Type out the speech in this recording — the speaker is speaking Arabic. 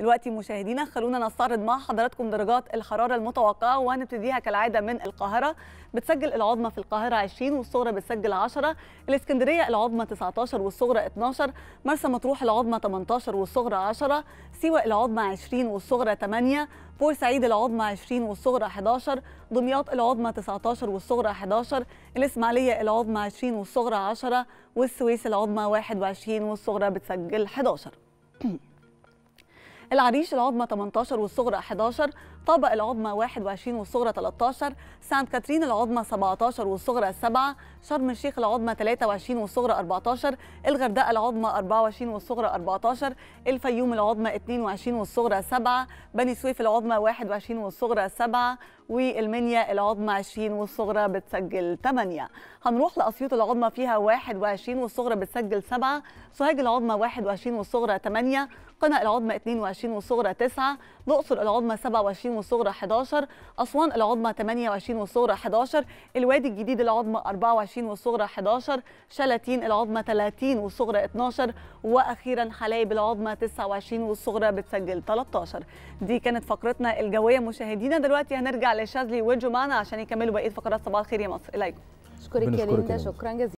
دلوقتي مشاهدينا خلونا نستعرض مع حضراتكم درجات الحراره المتوقعه وهنبتديها كالعاده من القاهره بتسجل العظمى في القاهره 20 والصغرى بتسجل 10 الاسكندريه العظمى 19 والصغرى 12 مرسى مطروح العظمى 18 والصغرى 10 سيوه العظمى 20 والصغرى 8 بورسعيد العظمى 20 والصغرى 11 دمياط العظمى 19 والصغرى 11 الإسماعيلية العظمى 20 والصغرى 10 والسويس العظمى 21 والصغرى بتسجل 11 العريش العظمى 18 والصغرى 11 طابق العظمى 21 والصغرى 13 سانت كاترين العظمى 17 والصغرى 7 شرم الشيخ العظمى 23 والصغرى 14 الغردقه العظمى 24 والصغرى 14 الفيوم العظمى 22 والصغرى 7 بني سويف العظمى 21 والصغرى 7 والمنيا العظمى 20 والصغرى بتسجل 8 هنروح لاسيوط العظمى فيها 21 والصغرى بتسجل 7 سوهاج العظمى 21 والصغرى 8 قنا العظمى 22 27 والصغرى 9 الأقصر العظمى 27 والصغرى 11 أسوان العظمى 28 والصغرى 11 الوادي الجديد العظمى 24 والصغرى 11 شلاتين العظمى 30 والصغرى 12 وأخيرا حلايب العظمى 29 والصغرى بتسجل 13 دي كانت فقرتنا الجوية مشاهدينا دلوقتي هنرجع لشاذلي وجو معنا عشان يكملوا بقية فقرات صباح الخير يا مصر إليكم شكرا كريم شكرا جزيلا